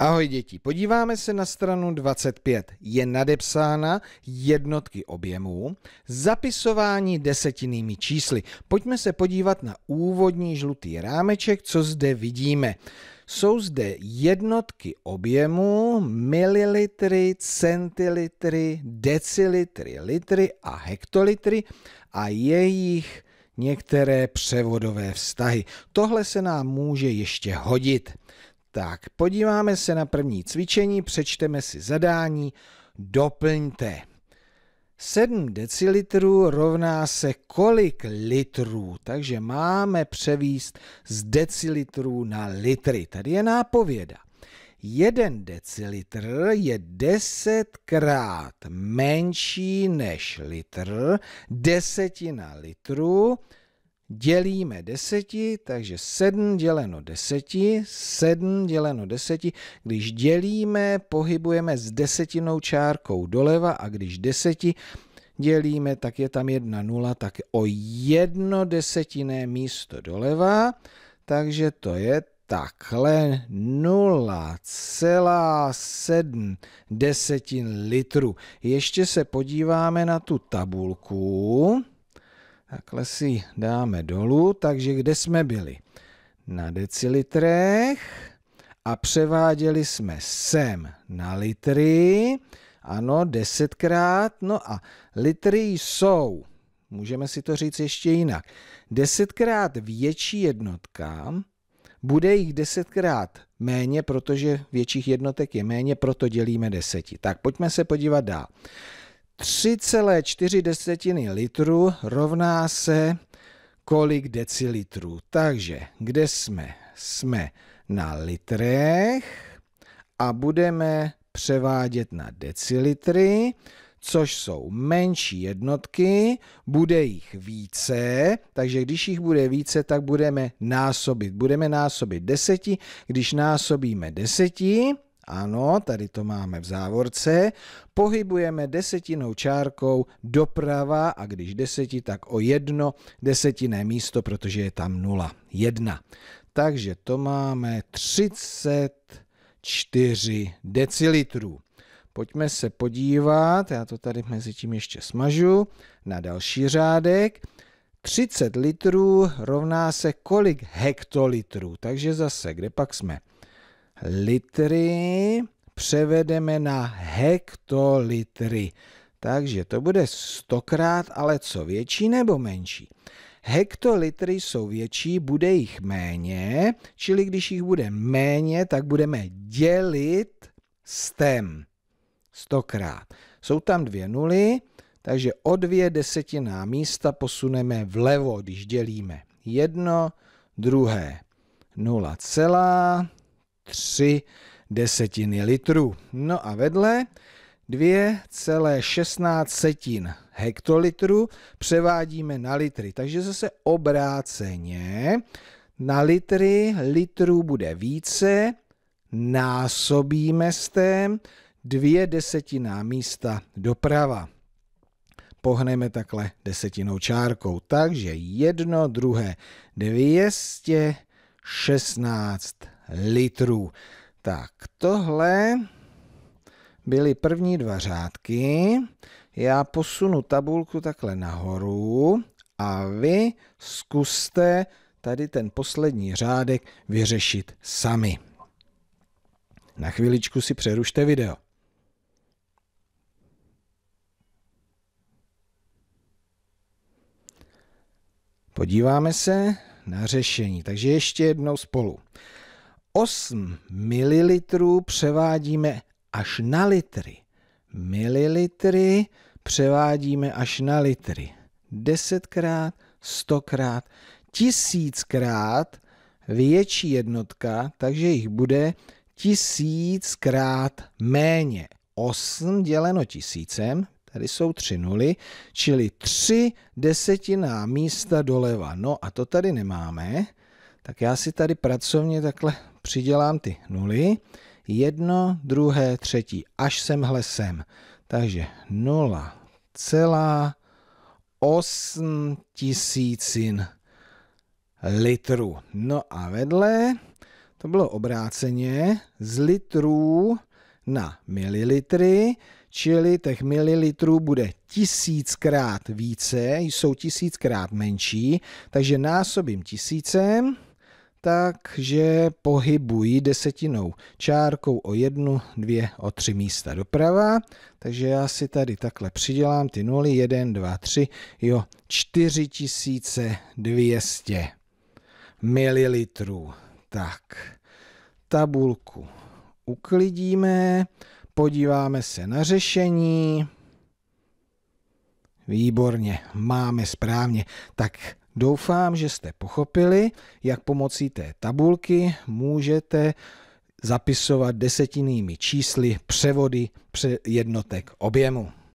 Ahoj děti, podíváme se na stranu 25. Je nadepsána jednotky objemů, zapisování desetinými čísly. Pojďme se podívat na úvodní žlutý rámeček, co zde vidíme. Jsou zde jednotky objemů, mililitry, centilitry, decilitry, litry a hektolitry a jejich některé převodové vztahy. Tohle se nám může ještě hodit. Tak, podíváme se na první cvičení, přečteme si zadání, doplňte. 7 decilitrů rovná se kolik litrů, takže máme převíst z decilitrů na litry. Tady je nápověda. 1 decilitr je 10 krát menší než litr, desetina litru, dělíme deseti, takže 7 děleno deseti, 7 děleno deseti. Když dělíme, pohybujeme s desetinou čárkou doleva a když deseti dělíme, tak je tam jedna nula, tak o jedno desetinné místo doleva, takže to je takhle 0,7 desetin litru. Ještě se podíváme na tu tabulku. Takhle si dáme dolů, takže kde jsme byli? Na decilitrech a převáděli jsme sem na litry. Ano, desetkrát. No a litry jsou, můžeme si to říct ještě jinak, desetkrát větší jednotka, bude jich desetkrát méně, protože větších jednotek je méně, proto dělíme deseti. Tak pojďme se podívat dál. 3,4 desetiny litru rovná se kolik decilitrů. Takže kde jsme? Jsme na litrech a budeme převádět na decilitry, což jsou menší jednotky, bude jich více, takže když jich bude více, tak budeme násobit. Budeme násobit deseti, když násobíme deseti, ano, tady to máme v závorce. Pohybujeme desetinou čárkou doprava a když deseti, tak o jedno desetinné místo, protože je tam nula. Jedna. Takže to máme 34 decilitrů. Pojďme se podívat, já to tady mezi tím ještě smažu, na další řádek. 30 litrů rovná se kolik hektolitrů, takže zase, kde pak jsme? litry převedeme na hektolitry. Takže to bude stokrát, ale co větší nebo menší? Hektolitry jsou větší, bude jich méně, čili když jich bude méně, tak budeme dělit stem stokrát. Jsou tam dvě nuly, takže o dvě desetiná místa posuneme vlevo, když dělíme jedno, druhé. nula celá. 3 desetiny litru. No a vedle 2,16 setin hektolitru převádíme na litry. Takže zase obráceně na litry litrů bude více, násobíme s tém dvě desetiná místa doprava. Pohneme takhle desetinou čárkou. Takže jedno, druhé, 216 litrů. Tak tohle byly první dva řádky. Já posunu tabulku takhle nahoru a vy zkuste tady ten poslední řádek vyřešit sami. Na chviličku si přerušte video. Podíváme se na řešení. Takže ještě jednou spolu. 8 ml převádíme až na litry. Mililitry převádíme až na litry. Desetkrát, stokrát, tisíckrát větší jednotka, takže jich bude tisíckrát méně. 8 děleno tisícem, tady jsou tři nuly, čili tři desetiná místa doleva. No a to tady nemáme, tak já si tady pracovně takhle přidělám ty nuly, jedno, druhé, třetí, až semhle sem. Takže 0,8 tisícin litru. No a vedle to bylo obráceně z litrů na mililitry, čili těch mililitrů bude tisíckrát více, jsou tisíckrát menší, takže násobím tisícem takže pohybují desetinou čárkou o jednu, dvě, o tři místa doprava. Takže já si tady takhle přidělám ty nuly, 1, 2, 3, jo, 4200 mililitrů. Tak, tabulku uklidíme, podíváme se na řešení. Výborně, máme správně. Tak Doufám, že jste pochopili, jak pomocí té tabulky můžete zapisovat desetinnými čísly převody jednotek objemu.